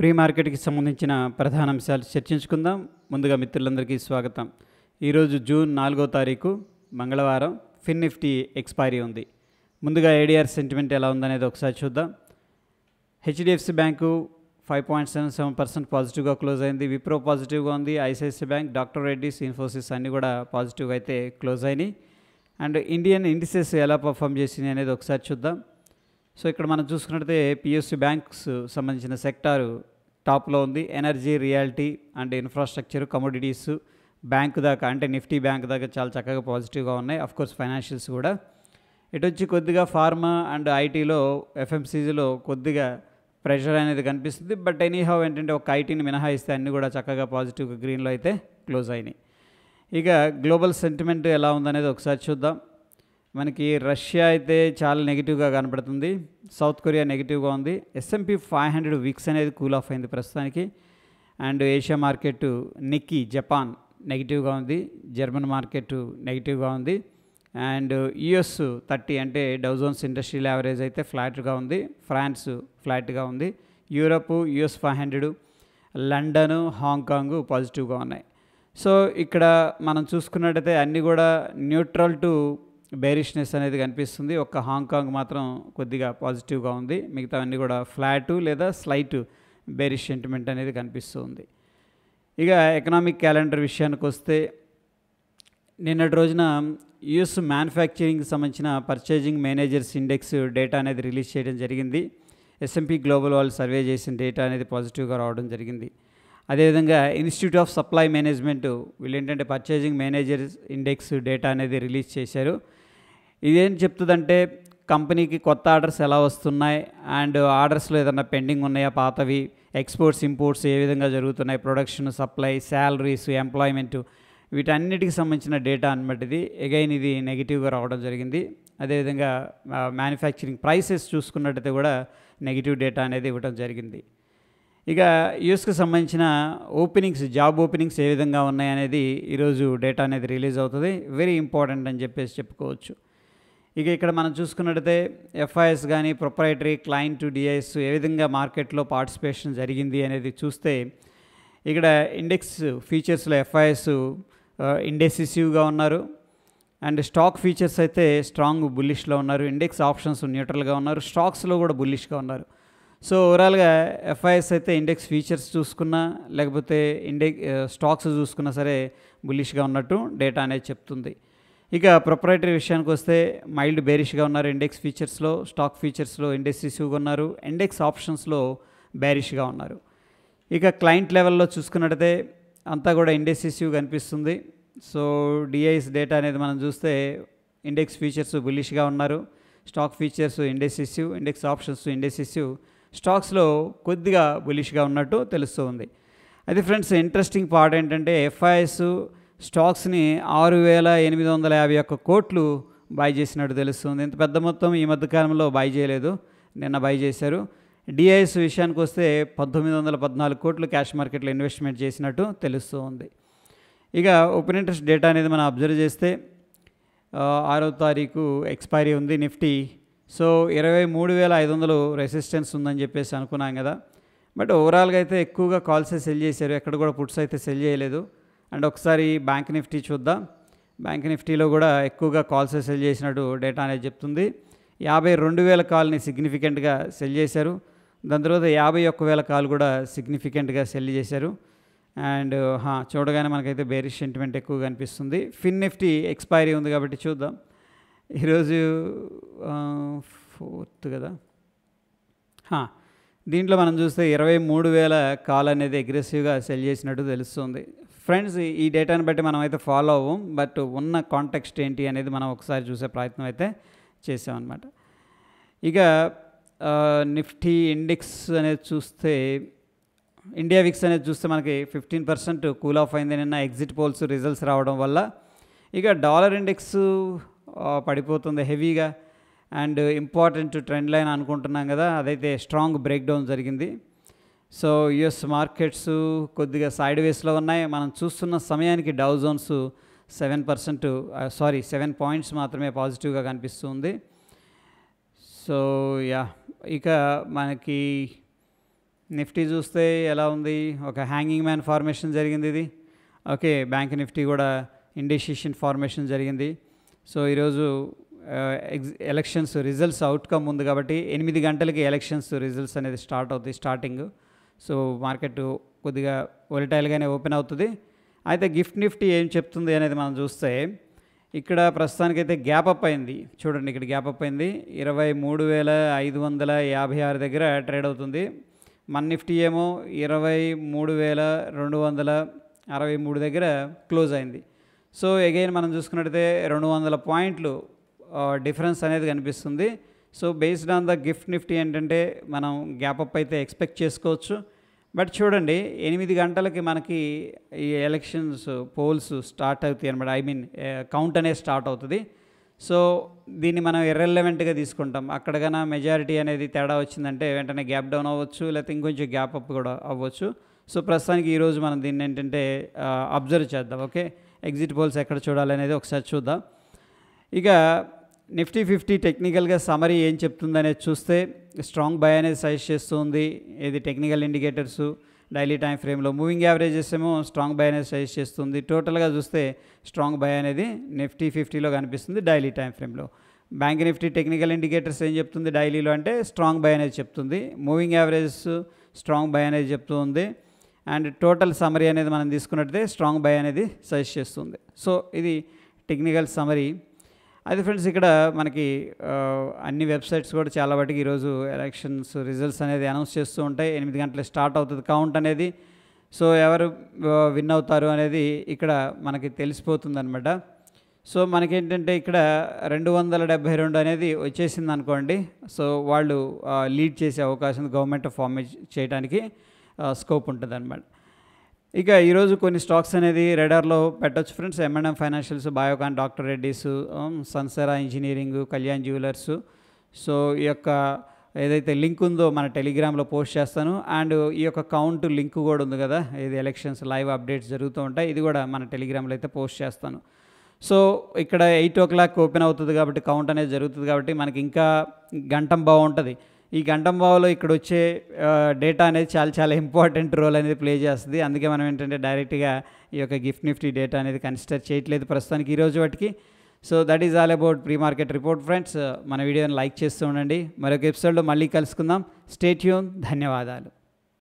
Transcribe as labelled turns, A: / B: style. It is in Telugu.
A: ప్రీ మార్కెట్కి సంబంధించిన ప్రధాన అంశాలు చర్చించుకుందాం ముందుగా మిత్రులందరికీ స్వాగతం ఈరోజు జూన్ నాలుగో తారీఖు మంగళవారం ఫిన్ నిఫ్టీ ఎక్స్పైరీ ఉంది ముందుగా ఏడీఆర్ సెంటిమెంట్ ఎలా ఉందనేది ఒకసారి చూద్దాం HDFC bank five point seven seven percent పాజిటివ్గా క్లోజ్ అయింది విప్రో పాజిటివ్గా ఉంది ICICI bank doctor Reddy's Infosys అన్నీ కూడా పాజిటివ్గా అయితే క్లోజ్ అయినాయి అండ్ ఇండియన్ ఇండిసెస్ ఎలా పర్ఫామ్ చేసింది అనేది ఒకసారి చూద్దాం సో ఇక్కడ మనం చూసుకున్నట్టయితే పిఎస్సి బ్యాంక్స్ సంబంధించిన సెక్టారు టాప్లో ఉంది energy reality and infrastructure commodities bank దాకా అంటే నిఫ్టీ బ్యాంక్ దాకా చాలా చక్కగా పాజిటివ్గా ఉన్నాయి కోర్స్ ఫైనాన్షియల్స్ కూడా ఇటు వచ్చి కొద్దిగా ఫార్మా అండ్ ఐటీలో ఎఫ్ఎంసీజీలో కొద్దిగా ప్రెషర్ అనేది కనిపిస్తుంది బట్ ఎనీహౌ ఏంటంటే ఒక ఐటీని మినహాయిస్తే అన్నీ కూడా చక్కగా పాజిటివ్ గ్రీన్లో అయితే క్లోజ్ అయినాయి ఇక గ్లోబల్ సెంటిమెంట్ ఎలా ఉందనేది ఒకసారి చూద్దాం మనకి రష్యా అయితే చాలా నెగిటివ్గా కనపడుతుంది సౌత్ కొరియా నెగిటివ్గా ఉంది ఎస్ఎంపి ఫైవ్ హండ్రెడ్ వీక్స్ అనేది కూల్ ఆఫ్ అయింది ప్రస్తుతానికి and Asia market Nikkei Japan నెగిటివ్గా ఉంది జర్మన్ మార్కెట్ నెగిటివ్గా ఉంది అండ్ యుఎస్ థర్టీ అంటే డౌజోన్స్ ఇండస్ట్రియల్ యావరేజ్ అయితే ఫ్లాట్గా ఉంది ఫ్రాన్స్ ఫ్లాట్గా ఉంది Europe US five hundred London Hong Kong పాజిటివ్గా ఉన్నాయి సో ఇక్కడ మనం చూసుకున్నట్టయితే అన్నీ కూడా న్యూట్రల్ టు బేరిష్నెస్ అనేది కనిపిస్తుంది ఒక్క హాంకాంగ్ మాత్రం కొద్దిగా పాజిటివ్గా ఉంది మిగతా అన్నీ కూడా ఫ్లాటు లేదా స్లైటు బేరిష్ సెంటిమెంట్ అనేది కనిపిస్తుంది ఇక ఎకనామిక్ క్యాలెండర్ విషయానికి వస్తే నిన్నటి రోజున యుఎస్ మ్యానుఫ్యాక్చరింగ్కి సంబంధించిన పర్చేజింగ్ మేనేజర్స్ ఇండెక్స్ డేటా అనేది రిలీజ్ చేయడం జరిగింది ఎస్ఎంపీ గ్లోబల్ వాళ్ళు సర్వే చేసిన డేటా అనేది పాజిటివ్గా రావడం జరిగింది అదేవిధంగా ఇన్స్టిట్యూట్ ఆఫ్ సప్లై మేనేజ్మెంట్ వీళ్ళు ఏంటంటే పర్చేజింగ్ మేనేజర్స్ ఇండెక్స్ డేటా అనేది రిలీజ్ చేశారు ఇదేం చెప్తుందంటే కంపెనీకి కొత్త ఆర్డర్స్ ఎలా వస్తున్నాయి అండ్ ఆర్డర్స్లో ఏదైనా పెండింగ్ ఉన్నాయా పాతవి ఎక్స్పోర్ట్స్ ఇంపోర్ట్స్ ఏ విధంగా జరుగుతున్నాయి ప్రొడక్షన్ సప్లై శాలరీస్ ఎంప్లాయ్మెంట్ వీటన్నిటికి సంబంధించిన డేటా అనమాట ఇది ఎగైన్ ఇది నెగిటివ్గా రావడం జరిగింది అదేవిధంగా మ్యానుఫ్యాక్చరింగ్ ప్రైసెస్ చూసుకున్నట్టయితే కూడా నెగిటివ్ డేటా అనేది ఇవ్వడం జరిగింది ఇక యూస్కు సంబంధించిన ఓపెనింగ్స్ జాబ్ ఓపెనింగ్స్ ఏ విధంగా ఉన్నాయనేది ఈరోజు డేటా అనేది రిలీజ్ అవుతుంది వెరీ ఇంపార్టెంట్ అని చెప్పేసి చెప్పుకోవచ్చు ఇక ఇక్కడ మనం చూసుకున్నట్టయితే ఎఫ్ఐఎస్ కానీ ప్రొపరైటరీ క్లయింట్ డిఐఎస్ ఏ విధంగా మార్కెట్లో పార్టిసిపేషన్ జరిగింది అనేది చూస్తే ఇక్కడ ఇండెక్స్ ఫీచర్స్లో ఎఫ్ఐఎస్ ఇండెసిసివ్గా ఉన్నారు అండ్ స్టాక్ ఫీచర్స్ అయితే స్ట్రాంగ్ బుల్లిష్లో ఉన్నారు ఇండెక్స్ ఆప్షన్స్ న్యూట్రల్గా ఉన్నారు స్టాక్స్లో కూడా బుల్లిష్గా ఉన్నారు సో ఓవరాల్గా ఎఫ్ఐఎస్ అయితే ఇండెక్స్ ఫీచర్స్ చూసుకున్నా లేకపోతే ఇండెక్ స్టాక్స్ చూసుకున్నా సరే బుల్లిష్గా ఉన్నట్టు డేటా అనేది చెప్తుంది ఇక ప్రొపరేటరీ విషయానికి వస్తే మైల్డ్ బేరిష్గా ఉన్నారు ఇండెక్స్ ఫీచర్స్లో స్టాక్ ఫీచర్స్లో ఇండెక్సివ్గా ఉన్నారు ఇండెక్స్ ఆప్షన్స్లో బ్యారిష్గా ఉన్నారు ఇక క్లయింట్ లెవెల్లో చూసుకున్నట్టయితే అంతా కూడా ఇండెక్సివ్ కనిపిస్తుంది సో డిఐఎస్ డేటా అనేది మనం చూస్తే ఇండెక్స్ ఫీచర్స్ బుల్లిష్గా ఉన్నారు stock futures index issue index options indecisive స్టాక్స్లో కొద్దిగా బులిష్గా ఉన్నట్టు తెలుస్తూ ఉంది అది ఫ్రెండ్స్ ఇంట్రెస్టింగ్ పార్ట్ ఏంటంటే ఎఫ్ఐఎస్ స్టాక్స్ని ఆరు వేల ఎనిమిది వందల యాభై ఒక్క కోట్లు బై చేసినట్టు తెలుస్తుంది ఇంత పెద్ద మొత్తం ఈ మధ్యకాలంలో బై చేయలేదు నిన్న బై చేశారు డిఐఎస్ విషయానికి వస్తే పంతొమ్మిది వందల పద్నాలుగు కోట్లు క్యాష్ మార్కెట్లో ఇన్వెస్ట్మెంట్ చేసినట్టు తెలుస్తూ ఉంది ఇక ఓపెన్ ఇంట్రెస్ట్ డేటా అనేది మనం అబ్జర్వ్ చేస్తే ఆరో తారీఖు ఎక్స్పైరీ ఉంది నిఫ్టీ సో ఇరవై మూడు వేల ఐదు వందలు రెసిస్టెన్స్ ఉందని చెప్పేసి అనుకున్నాం కదా బట్ ఓవరాల్గా అయితే ఎక్కువగా కాల్స్ సెల్ చేశారు ఎక్కడ కూడా పుట్స్ అయితే సెల్ చేయలేదు అండ్ ఒకసారి బ్యాంక్ నిఫ్టీ చూద్దాం బ్యాంక్ నిఫ్టీలో కూడా ఎక్కువగా కాల్స్ సెల్ చేసినట్టు డేటా అనేది చెప్తుంది యాభై రెండు వేల కాల్ని సిగ్నిఫికెంట్గా సెల్ చేశారు దాని తర్వాత యాభై ఒక్క వేల కాల్ కూడా సిగ్నిఫికెంట్గా సెల్ చేశారు అండ్ చూడగానే మనకైతే బేరిష్ సెంటిమెంట్ ఎక్కువగా అనిపిస్తుంది ఫిన్ నిఫ్టీ ఎక్స్పైరీ ఉంది కాబట్టి చూద్దాం ఈరోజు ఫోర్త్ కదా దీంట్లో మనం చూస్తే ఇరవై మూడు వేల కాల్ అనేది అగ్రెసివ్గా సెల్ చేసినట్టు తెలుస్తుంది ఫ్రెండ్స్ ఈ డేటాను బట్టి మనం అయితే ఫాలో అవ్వం బట్ ఉన్న కాంటెక్స్ట్ ఏంటి అనేది మనం ఒకసారి చూసే ప్రయత్నం అయితే చేసామన్నమాట ఇక నిఫ్టీ ఇండెక్స్ అనేది చూస్తే ఇండియా విక్స్ అనేది చూస్తే మనకి ఫిఫ్టీన్ పర్సెంట్ కూల్ ఆఫ్ అయింది నిన్న ఎగ్జిట్ పోల్స్ రిజల్ట్స్ రావడం వల్ల ఇక డాలర్ ఇండెక్స్ పడిపోతుంది హెవీగా అండ్ ఇంపార్టెంట్ ట్రెండ్ లైన్ అనుకుంటున్నాం కదా అదైతే స్ట్రాంగ్ బ్రేక్ డౌన్ జరిగింది సో యుఎస్ మార్కెట్స్ కొద్దిగా సైడ్ వేస్లో ఉన్నాయి మనం చూస్తున్న సమయానికి Dow Jones seven percent sorry seven points మాత్రమే పాజిటివ్గా కనిపిస్తుంది సో యా ఇక మనకి నిఫ్టీ చూస్తే ఎలా ఉంది ఒక హ్యాంగింగ్ మ్యాన్ ఫార్మేషన్ జరిగింది ఇది ఓకే బ్యాంక్ నిఫ్టీ కూడా ఇండిషిషన్ ఫార్మేషన్ జరిగింది సో ఈరోజు ఎలక్షన్స్ రిజల్ట్స్ అవుట్కమ్ ఉంది కాబట్టి ఎనిమిది గంటలకి ఎలక్షన్స్ రిజల్ట్స్ అనేది స్టార్ట్ అవుతుంది స్టార్టింగ్ సో మార్కెట్ కొద్దిగా ఒలిటైల్గానే ఓపెన్ అవుతుంది అయితే గిఫ్ట్ నిఫ్టీ ఏం చెప్తుంది అనేది మనం చూస్తే ఇక్కడ ప్రస్తుతానికైతే గ్యాప్ అప్ అయింది చూడండి ఇక్కడ గ్యాప్ అప్ అయింది ఇరవై మూడు వేల ఐదు వందల యాభై ఆరు దగ్గర ట్రేడ్ అవుతుంది మన్ నిఫ్టీ ఏమో ఇరవై మూడు వేల రెండు వందల అరవై మూడు దగ్గర క్లోజ్ అయింది సో ఎగైన్ మనం చూసుకున్నట్టయితే రెండు వందల పాయింట్లు డిఫరెన్స్ అనేది కనిపిస్తుంది so based on the gift Nifty ఏంటంటే మనం గ్యాప్ అప్ అయితే ఎక్స్పెక్ట్ చేసుకోవచ్చు బట్ చూడండి ఎనిమిది గంటలకి మనకి ఈ ఎలక్షన్స్ పోల్స్ స్టార్ట్ అవుతాయి అనమాట ఐ మీన్ కౌంట్ అనేది స్టార్ట్ అవుతుంది సో దీన్ని మనం ఇర్రెలవెంట్గా తీసుకుంటాం అక్కడికైనా మెజారిటీ అనేది తేడా వచ్చిందంటే వెంటనే గ్యాప్ డౌన్ అవ్వచ్చు లేకపోతే ఇంకొంచెం గ్యాప్ అప్ కూడా అవ్వచ్చు సో ప్రస్తుతానికి ఈరోజు మనం దీన్ని ఏంటంటే అబ్జర్వ్ చేద్దాం ఓకే ఎగ్జిట్ పోల్స్ ఎక్కడ చూడాలనేది ఒకసారి చూద్దాం ఇక నిఫ్టీ ఫిఫ్టీ టెక్నికల్గా సమరీ ఏం చెప్తుందనేది చూస్తే స్ట్రాంగ్ బై అనేది సజెస్ట్ చేస్తుంది ఇది టెక్నికల్ ఇండికేటర్స్ డైలీ టైం ఫ్రేమ్లో మూవింగ్ యావరేజెస్ ఏమో స్ట్రాంగ్ బై అనేది సజెస్ట్ చేస్తుంది టోటల్గా చూస్తే స్ట్రాంగ్ బై అనేది నిఫ్టీ ఫిఫ్టీలో కనిపిస్తుంది డైలీ టైం ఫ్రేమ్లో బ్యాంక్ నిఫ్టీ టెక్నికల్ ఇండికేటర్స్ ఏం చెప్తుంది డైలీలో అంటే స్ట్రాంగ్ బై అనేది చెప్తుంది మూవింగ్ యావరేజెస్ స్ట్రాంగ్ బై అనేది చెప్తుంది అండ్ టోటల్ సమరీ అనేది మనం తీసుకున్నట్టే స్ట్రాంగ్ బై అనేది సజెస్ట్ చేస్తుంది సో ఇది టెక్నికల్ సమరీ అది ఫ్రెండ్స్ ఇక్కడ మనకి అన్ని వెబ్సైట్స్ కూడా చాలా వాటికి ఈరోజు ఎలక్షన్స్ రిజల్ట్స్ అనేది అనౌన్స్ చేస్తూ ఉంటాయి ఎనిమిది గంటలకు స్టార్ట్ అవుతుంది కౌంట్ అనేది సో ఎవరు విన్ అవుతారు అనేది ఇక్కడ మనకి తెలిసిపోతుంది అనమాట సో మనకేంటంటే ఇక్కడ రెండు వందల డెబ్బై రెండు అనేది వచ్చేసింది అనుకోండి సో వాళ్ళు లీడ్ చేసే అవకాశం గవర్నమెంట్ ఫామ్ చేయడానికి స్కోప్ ఉంటుంది అనమాట ఇక ఈరోజు కొన్ని స్టాక్స్ అనేది రెడార్లో పెట్టచ్చు friends M&M financials Biocon doctor Reddy's Sansera engineering Kalyan jewellers so ఈ యొక్క ఏదైతే లింక్ ఉందో మన టెలిగ్రామ్లో పోస్ట్ చేస్తాను అండ్ ఈ యొక్క కౌంట్ లింక్ కూడా ఉంది కదా ఇది ఎలక్షన్స్ లైవ్ అప్డేట్స్ జరుగుతూ ఉంటాయి ఇది కూడా మన టెలిగ్రామ్లో అయితే పోస్ట్ చేస్తాను సో ఇక్కడ ఎయిట్ ఓ క్లాక్ ఓపెన్ అవుతుంది కాబట్టి కౌంట్ అనేది జరుగుతుంది కాబట్టి మనకి ఇంకా గంటం బాగుంటుంది ఈ గంటంబావలో ఇక్కడ వచ్చే డేటా అనేది చాలా చాలా ఇంపార్టెంట్ రోల్ అనేది ప్లే చేస్తుంది అందుకే మనం ఏంటంటే డైరెక్ట్గా ఈ యొక్క గిఫ్ట్ నిఫ్టీ డేటా అనేది కన్సిడర్ చేయట్లేదు ప్రస్తుతానికి ఈరోజు వాటికి so that is all about pre market report friends మన వీడియోని లైక్ చేస్తూ ఉండండి మరొక ఎపిసోడ్లో మళ్ళీ కలుసుకుందాం స్టేట్యూన్ ధన్యవాదాలు